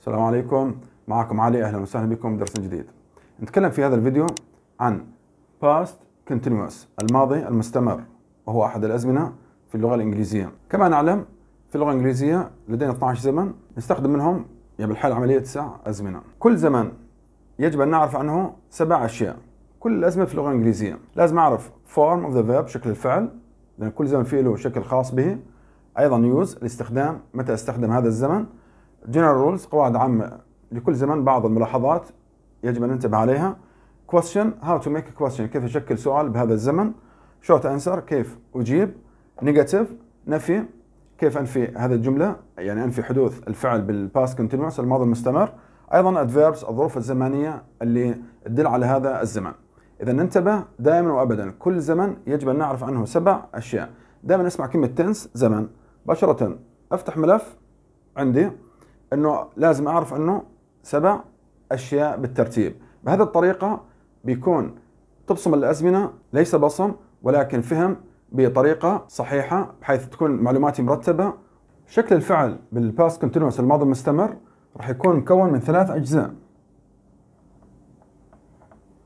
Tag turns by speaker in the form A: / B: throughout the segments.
A: السلام عليكم معكم علي اهلا وسهلا بكم درس جديد نتكلم في هذا الفيديو عن past continuous الماضي المستمر وهو احد الازمنه في اللغه الانجليزيه كما نعلم في اللغه الانجليزيه لدينا 12 زمن نستخدم منهم يا بالحال عمليه تسع ازمنه كل زمن يجب ان نعرف عنه سبع اشياء كل الازمنه في اللغه الانجليزيه لازم اعرف form of the verb شكل الفعل لان كل زمن فيه له شكل خاص به ايضا يوز الاستخدام متى استخدم هذا الزمن جنرال رولز قواعد عامة لكل زمن بعض الملاحظات يجب أن ننتبه عليها question how to make a question كيف أشكل سؤال بهذا الزمن short answer كيف أجيب negative نفي كيف أنفي هذه الجملة يعني أنفي حدوث الفعل بالباست continuous الماضي المستمر أيضا adverbs الظروف الزمنية اللي تدل على هذا الزمن إذا ننتبه دائما وأبدا كل زمن يجب أن نعرف عنه سبع أشياء دائما نسمع كلمة تنس زمن مباشرة أفتح ملف عندي انه لازم اعرف انه سبع اشياء بالترتيب بهذه الطريقه بيكون تبصم الازمنه ليس بصم ولكن فهم بطريقه صحيحه بحيث تكون معلوماتي مرتبه شكل الفعل بالباست كونتينوس الماضي المستمر راح يكون مكون من ثلاث اجزاء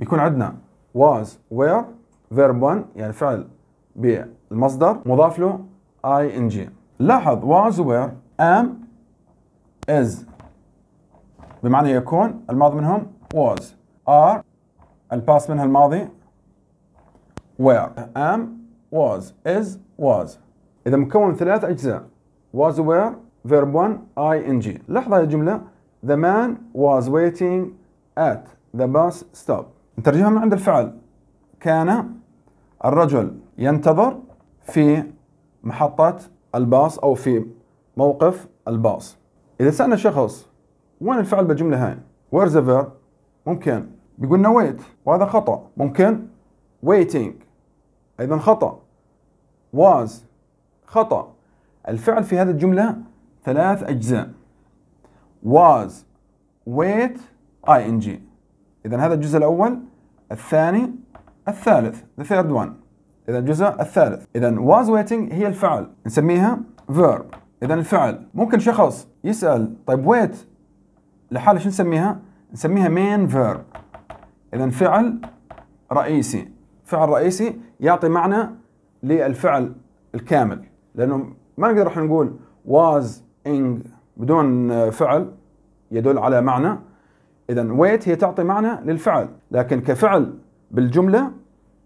A: بيكون عندنا was were verb 1 يعني فعل بالمصدر مضاف له ing لاحظ was were am is بمعنى يكون الماضي منهم was are الباس منها الماضي where am was is was إذا مكون من ثلاث أجزاء was were verb 1 ing لحظة يا جملة the man was waiting at the bus stop نترجمها من عند الفعل كان الرجل ينتظر في محطة الباص أو في موقف الباص إذا سألنا شخص وين الفعل بالجملة هاي؟ Where's the verb؟ ممكن بيقول لنا wait وهذا خطأ ممكن waiting أيضا خطأ was خطأ الفعل في هذه الجملة ثلاث أجزاء was wait ing إذا هذا الجزء الأول الثاني الثالث the third one إذا الجزء الثالث إذا was waiting هي الفعل نسميها verb اذا الفعل ممكن شخص يسال طيب ويت لحاله شو نسميها؟ نسميها مين فيرب اذا فعل رئيسي فعل رئيسي يعطي معنى للفعل الكامل لانه ما نقدر احنا نقول واز انج بدون فعل يدل على معنى اذا ويت هي تعطي معنى للفعل لكن كفعل بالجمله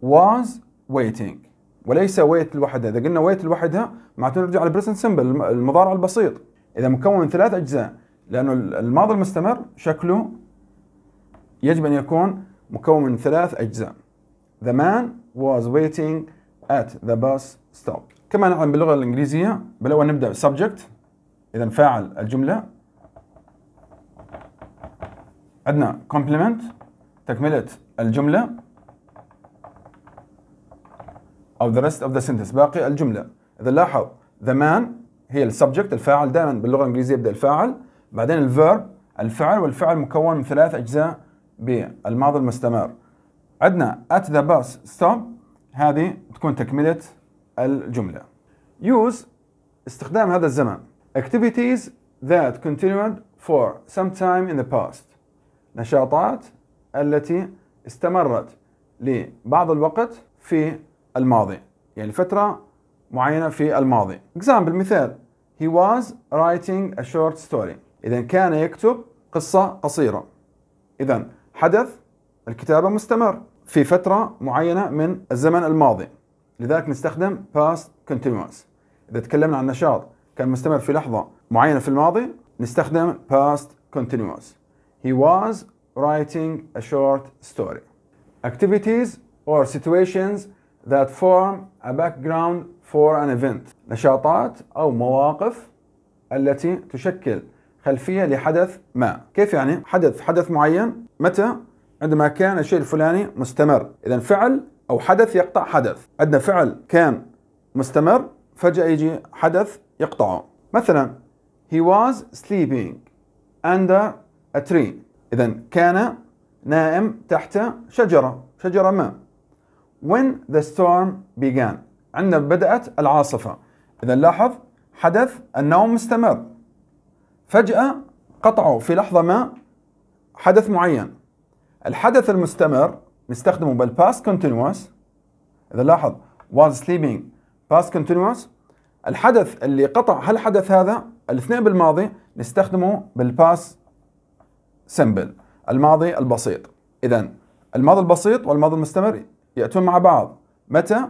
A: was waiting وليس ويت لوحدها اذا قلنا ويت لوحدها معناته نرجع على البريزنت سمبل المضارع البسيط اذا مكون من ثلاث اجزاء لانه الماضي المستمر شكله يجب ان يكون مكون من ثلاث اجزاء The man was waiting at the bus stop كما نعلم باللغه الانجليزيه بالاول نبدا subject اذا فاعل الجمله عندنا complement تكمله الجمله أو the rest of the sentence باقي الجملة إذا لاحظ the man هي السبجكت الفاعل دائما باللغة الإنجليزية يبدأ الفاعل بعدين الفيرب الفعل والفعل مكون من ثلاث أجزاء بالماضي المستمر عندنا at the bus stop هذه تكون تكملة الجملة use استخدام هذا الزمن activities that continued for some time in the past نشاطات التي استمرت لبعض الوقت في الماضي يعني فترة معينة في الماضي example مثال he was writing a short story إذا كان يكتب قصة قصيرة إذا حدث الكتابة مستمر في فترة معينة من الزمن الماضي لذلك نستخدم past continuous إذا تكلمنا عن نشاط كان مستمر في لحظة معينة في الماضي نستخدم past continuous he was writing a short story activities or situations that form a background for an event نشاطات أو مواقف التي تشكل خلفية لحدث ما كيف يعني حدث حدث معين متى عندما كان الشيء الفلاني مستمر إذا فعل أو حدث يقطع حدث عندنا فعل كان مستمر فجأة يجي حدث يقطعه مثلا he was sleeping under a tree إذا كان نائم تحت شجرة شجرة ما when the storm began عندنا بدأت العاصفة إذا لاحظ حدث النوم مستمر فجأة قطعوا في لحظة ما حدث معين الحدث المستمر نستخدمه بالباست continuous إذا لاحظ was sleeping past continuous الحدث اللي قطع هالحدث هذا الاثنين بالماضي نستخدمه بالباس سمبل الماضي البسيط إذا الماضي البسيط والماضي المستمر يأتون مع بعض متى؟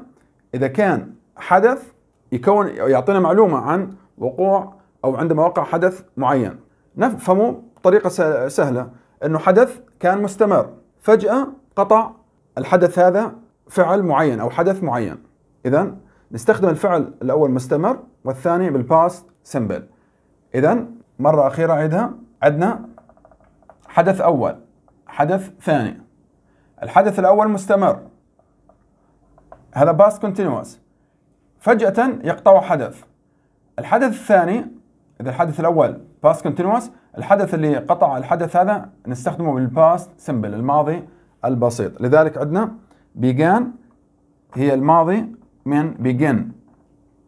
A: إذا كان حدث يكون يعطينا معلومة عن وقوع أو عندما وقع حدث معين نفهمه بطريقة سهلة أنه حدث كان مستمر فجأة قطع الحدث هذا فعل معين أو حدث معين إذا نستخدم الفعل الأول مستمر والثاني بالباست سمبل إذا مرة أخيرة عيدها عندنا حدث أول حدث ثاني الحدث الأول مستمر هذا باس كونتينوس فجأة يقطع حدث الحدث الثاني إذا الحدث الأول باس كونتينوس الحدث اللي قطع الحدث هذا نستخدمه بالباس سمبل الماضي البسيط لذلك عندنا بيجان هي الماضي من بيجن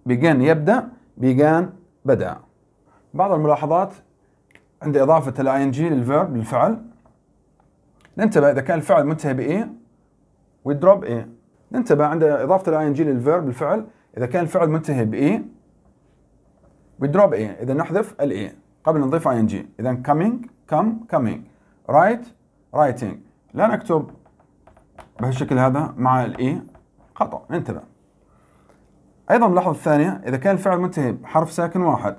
A: بيجن يبدأ بيجان بدأ بعض الملاحظات عند إضافة الـ ing للفعل ننتبه إذا كان الفعل منتهي بـ بإيه ويدروب A ننتبه عند اضافه الاي ان جي للفيرب الفعل اذا كان الفعل منتهي باي ويدروب اي اذا نحذف الاي e. قبل نضيف اي ان جي اذا coming come coming write writing لا نكتب بهالشكل هذا مع الاي e. خطا انتبه ايضا ملاحظه الثانيه اذا كان الفعل منتهي بحرف ساكن واحد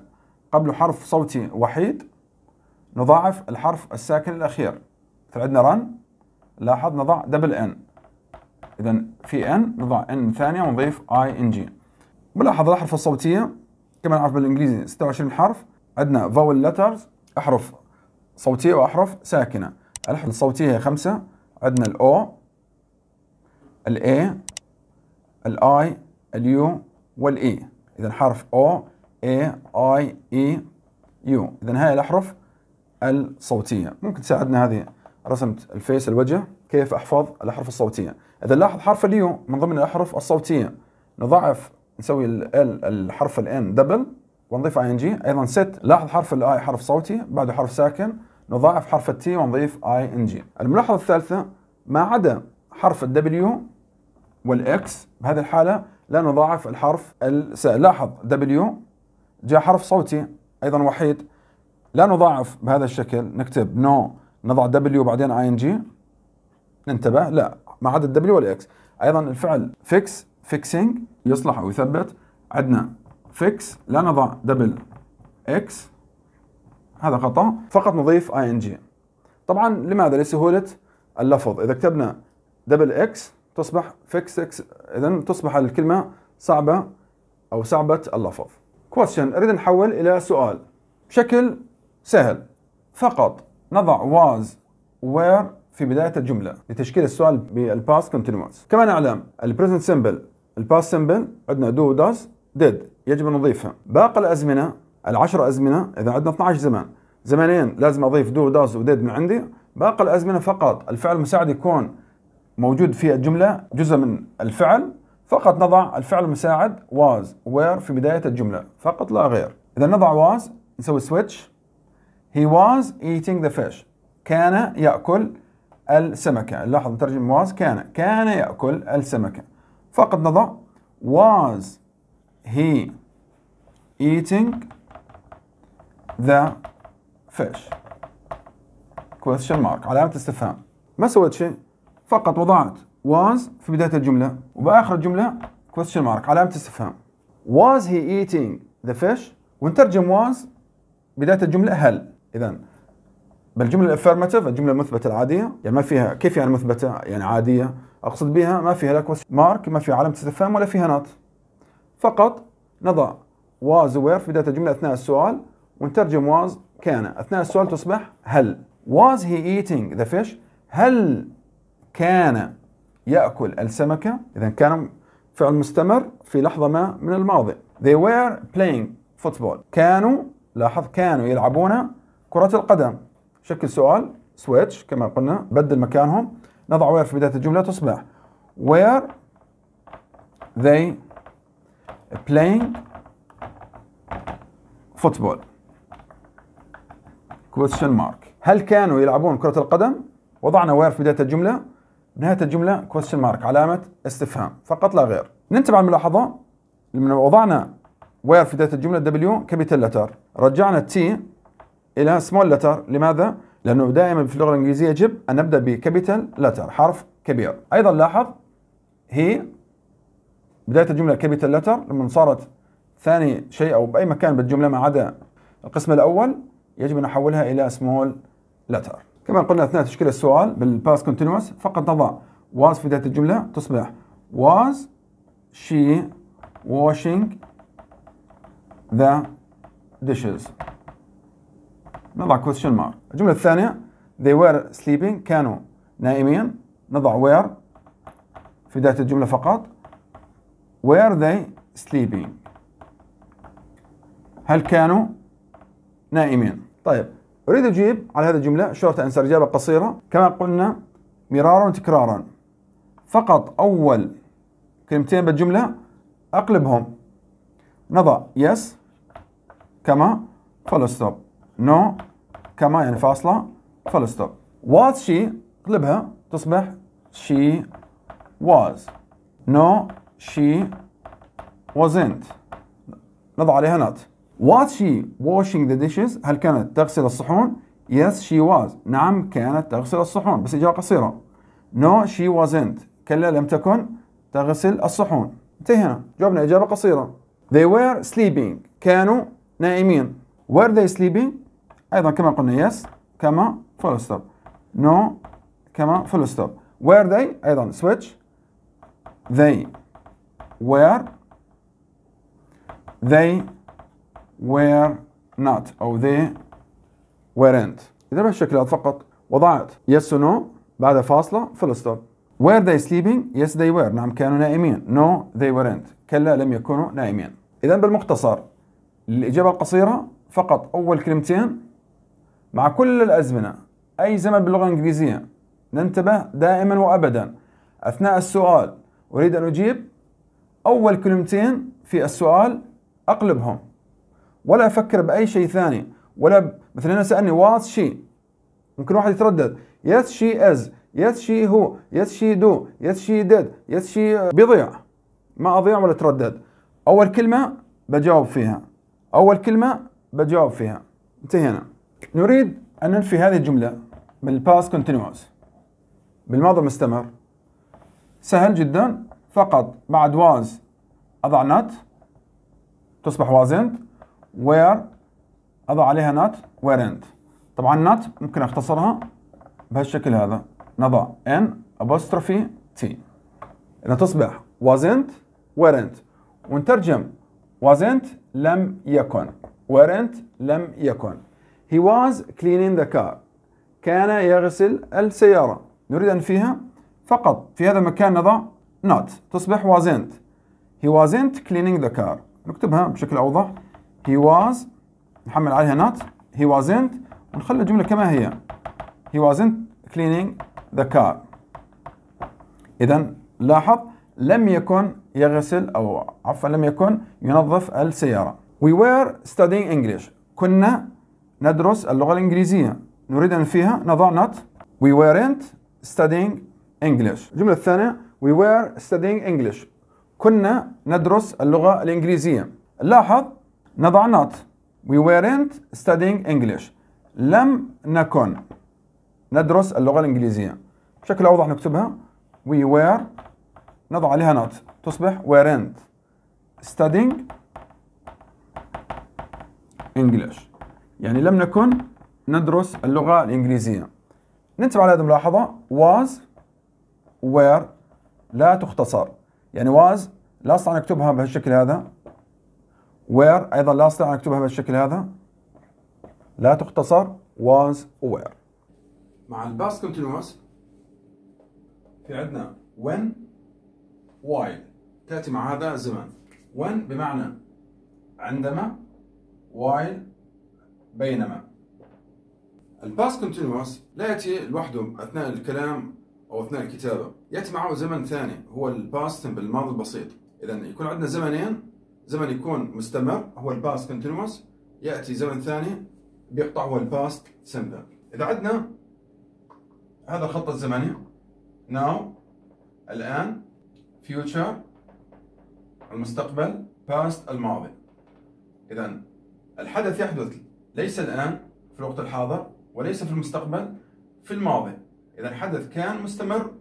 A: قبله حرف صوتي وحيد نضاعف الحرف الساكن الاخير مثل عندنا run لاحظ نضع دبل ان إذا في ان نضع ان ثانية ونضيف اي ان جي ملاحظة الأحرف الصوتية كما نعرف بالإنجليزي 26 حرف عندنا فاول لترز أحرف صوتية وأحرف ساكنة الأحرف الصوتية هي خمسة عندنا الأو الأي الأي اليو والإي e. إذا حرف أو اي اي اي يو إذا هاي الأحرف الصوتية ممكن تساعدنا هذه رسمت الفيس الوجه كيف احفظ الاحرف الصوتيه اذا لاحظ حرف اليو من ضمن الاحرف الصوتيه نضاعف نسوي ال الحرف الان دبل ونضيف اي ان جي ايضا ست لاحظ حرف الاي حرف صوتي بعده حرف ساكن نضاعف حرف التي ونضيف اي ان جي الملاحظه الثالثه ما عدا حرف الدبليو والاكس بهذه الحاله لا نضاعف الحرف الس لاحظ دبليو جاء حرف صوتي ايضا وحيد لا نضاعف بهذا الشكل نكتب نو no نضع دبليو وبعدين اي ان جي ننتبه لا ما عدا الدبليو والاكس ايضا الفعل فيكس فيكسينج يصلح او يثبت عندنا فيكس لا نضع دبل اكس هذا خطا فقط نضيف اي ان جي طبعا لماذا لسهوله اللفظ اذا كتبنا دبل اكس تصبح فيكس اكس اذا تصبح الكلمه صعبه او صعبه اللفظ question اريد نحول الى سؤال بشكل سهل فقط نضع was where في بداية الجملة لتشكيل السؤال بالباست continuous كمان نعلم البريزنت سمبل الباست سمبل عندنا دو داز ديد يجب أن نضيفها باقي الأزمنة العشرة أزمنة إذا عندنا 12 زمان زمانين لازم أضيف دو داز وديد من عندي باقي الأزمنة فقط الفعل المساعد يكون موجود في الجملة جزء من الفعل فقط نضع الفعل المساعد was where في بداية الجملة فقط لا غير إذا نضع was نسوي سويتش He was eating the fish. كان يأكل السمكة لاحظ ترجم was كان كان يأكل السمكة فقط نضع was he eating the fish question mark علامة استفهام ما سويت شيء فقط وضعت was في بداية الجملة وبآخر الجملة question mark علامة استفهام was he eating the fish ونترجم was بداية الجملة هل اذا بالجمله الافيرماتيف الجمله المثبته العاديه يعني ما فيها كيف يعني مثبته يعني عاديه اقصد بها ما فيها لا مارك ما فيها علامه استفهام ولا فيها نات فقط نضع واز وير في بدايه الجمله اثناء السؤال ونترجم واز كان اثناء السؤال تصبح هل was he eating the fish هل كان ياكل السمكه اذا كان فعل مستمر في لحظه ما من الماضي they were playing football كانوا لاحظ كانوا يلعبون كرة القدم شكل سؤال سويتش كما قلنا بدل مكانهم نضع وير في بداية الجملة تصبح where they playing football question mark هل كانوا يلعبون كرة القدم؟ وضعنا وير في بداية الجملة نهاية الجملة question mark علامة استفهام فقط لا غير ننتبه على الملاحظة لما وضعنا وير في بداية الجملة W كابيتال لتر رجعنا T الى سمول لتر لماذا؟ لانه دائما في اللغه الانجليزيه يجب ان نبدا بكابيتال لتر حرف كبير ايضا لاحظ هي بدايه الجمله كابيتال لتر لما صارت ثاني شيء او باي مكان بالجمله ما عدا القسم الاول يجب ان نحولها الى سمول لتر كما قلنا اثناء تشكيل السؤال بالباس كونتينوس فقط نضع واز في بدايه الجمله تصبح واز شي washing the dishes نضع question mark الجملة الثانية they were sleeping كانوا نائمين نضع where في بداية الجملة فقط were they sleeping هل كانوا نائمين طيب أريد أجيب على هذه الجملة شورت أنسر إجابة قصيرة كما قلنا مرارا وتكرارا فقط أول كلمتين بالجملة أقلبهم نضع yes كما فول ستوب نو no. كما يعني فاصلة فل ستوب was she قلبها تصبح she was no she wasn't نضع عليها not was she washing the dishes هل كانت تغسل الصحون yes she was نعم كانت تغسل الصحون بس إجابة قصيرة no she wasn't كلا لم تكن تغسل الصحون انتهينا جاوبنا إجابة قصيرة they were sleeping كانوا نائمين were they sleeping ايضا كما قلنا يس كما فول ستوب نو كما فول ستوب وير ذي ايضا سويتش they were they were not او ذي weren't اذا بهالشكلات فقط وضعت يس ونو بعد فاصله فول ستوب Were they sleeping? Yes they were. نعم كانوا نائمين. No they weren't. كلا لم يكونوا نائمين. إذا بالمختصر الإجابة القصيرة فقط أول كلمتين مع كل الأزمنة أي زمن باللغة الإنجليزية ننتبه دائما وأبدا أثناء السؤال أريد أن أجيب أول كلمتين في السؤال أقلبهم ولا أفكر بأي شيء ثاني ولا ب... مثلا أنا سألني what she ممكن واحد يتردد يس شي از يس شي هو يس شي دو يس شي ديد يس شي بيضيع ما أضيع ولا أتردد أول كلمة بجاوب فيها أول كلمة بجاوب فيها انتهينا نريد أن ننفي هذه الجملة بالباست كونتينوس بالماضي المستمر سهل جدا فقط بعد واز أضع نات تصبح وازنت وير أضع عليها نات ويرنت طبعا نات ممكن أختصرها بهالشكل هذا نضع n apostrophe t إذا تصبح wasn't weren't ونترجم wasn't لم يكن weren't لم يكن He was cleaning the car. كان يغسل السيارة. نريد أن فيها فقط في هذا المكان نضع not تصبح wasn't. He wasn't cleaning the car. نكتبها بشكل أوضح. He was نحمل عليها not. He wasn't ونخلي الجملة كما هي. He wasn't cleaning the car. إذا لاحظ لم يكن يغسل أو عفوا لم يكن ينظف السيارة. We were studying English. كنا ندرس اللغة الإنجليزية نريد أن فيها نضع not we weren't studying English الجملة الثانية we were studying English كنا ندرس اللغة الإنجليزية لاحظ نضع not we weren't studying English لم نكن ندرس اللغة الإنجليزية بشكل أوضح نكتبها we were نضع عليها not تصبح weren't studying English يعني لم نكن ندرس اللغة الإنجليزية ننتبه على هذه الملاحظة was where لا تختصر يعني was لا أستطيع أن أكتبها بهالشكل هذا where أيضا لا أستطيع أن أكتبها بهالشكل هذا لا تختصر was where مع past continuous في عندنا when while تأتي مع هذا الزمن when بمعنى عندما while بينما الباس كونتينوس لا يأتي لوحده أثناء الكلام أو أثناء الكتابة يأتي معه زمن ثاني هو الباست الماضي البسيط إذا يكون عندنا زمنين زمن يكون مستمر هو الباست كونتينوس يأتي زمن ثاني بيقطع هو الباست سمبل إذا عندنا هذا الخط الزمني ناو الآن future المستقبل past الماضي إذا الحدث يحدث ليس الآن في الوقت الحاضر وليس في المستقبل في الماضي إذا الحدث كان مستمر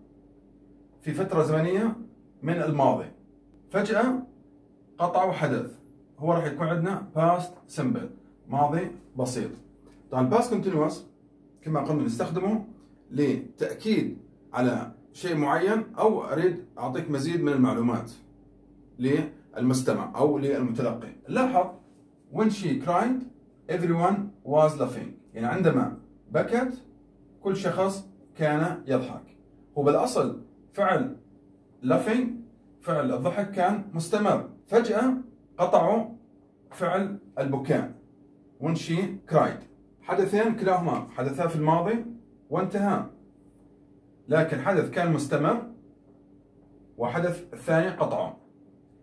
A: في فترة زمنية من الماضي فجأة قطع وحدث هو راح يكون عندنا past simple ماضي بسيط طبعا past continuous كما قلنا نستخدمه لتأكيد على شيء معين أو أريد أعطيك مزيد من المعلومات للمستمع أو للمتلقي لاحظ when she cried everyone was laughing يعني عندما بكت كل شخص كان يضحك هو بالأصل فعل laughing فعل الضحك كان مستمر فجأة قطعوا فعل البكاء when she cried حدثين كلاهما حدثا في الماضي وانتهى لكن حدث كان مستمر وحدث الثاني قطعه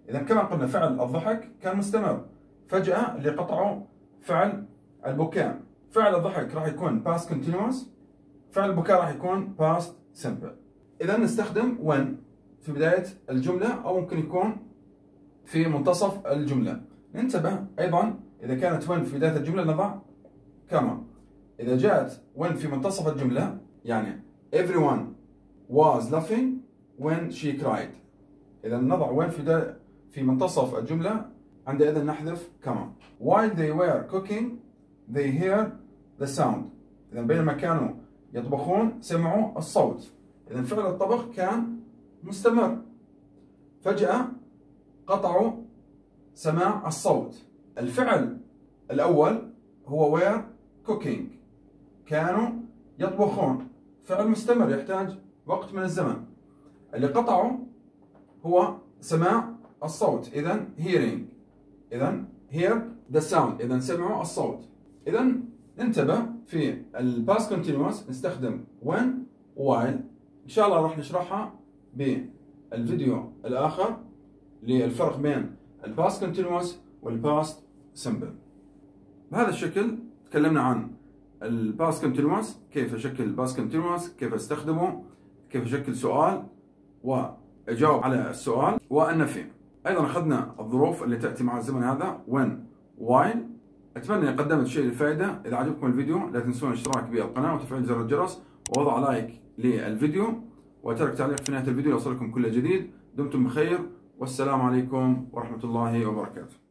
A: إذا كما قلنا فعل الضحك كان مستمر فجأة اللي قطعه فعل البكاء فعل الضحك راح يكون past continuous فعل البكاء راح يكون past simple اذا نستخدم when في بدايه الجمله او ممكن يكون في منتصف الجمله ننتبه ايضا اذا كانت when في بدايه الجمله نضع كما اذا جاءت when في منتصف الجمله يعني everyone was laughing when she cried اذا نضع when في في منتصف الجمله عندئذ نحذف كما while they were cooking they hear the sound إذا بينما كانوا يطبخون سمعوا الصوت إذا فعل الطبخ كان مستمر فجأة قطعوا سماع الصوت الفعل الأول هو were cooking كانوا يطبخون فعل مستمر يحتاج وقت من الزمن اللي قطعه هو سماع الصوت إذا hearing اذا هير ذا ساوند اذا سمعوا الصوت اذا انتبه في الباس كونتينوس نستخدم when while ان شاء الله راح نشرحها بالفيديو الاخر للفرق بين الباس كونتينوس والباست سمبل بهذا الشكل تكلمنا عن الباس كونتينوس كيف اشكل الباس كونتينوس كيف استخدمه كيف اشكل سؤال واجاوب على السؤال وانفيه ايضا اخذنا الظروف اللي تاتي مع الزمن هذا وين while اتمنى اني قدمت شيء للفائده اذا عجبكم الفيديو لا تنسون الاشتراك بالقناه وتفعيل زر الجرس ووضع لايك للفيديو وترك تعليق في نهايه الفيديو يوصلكم كل جديد دمتم بخير والسلام عليكم ورحمه الله وبركاته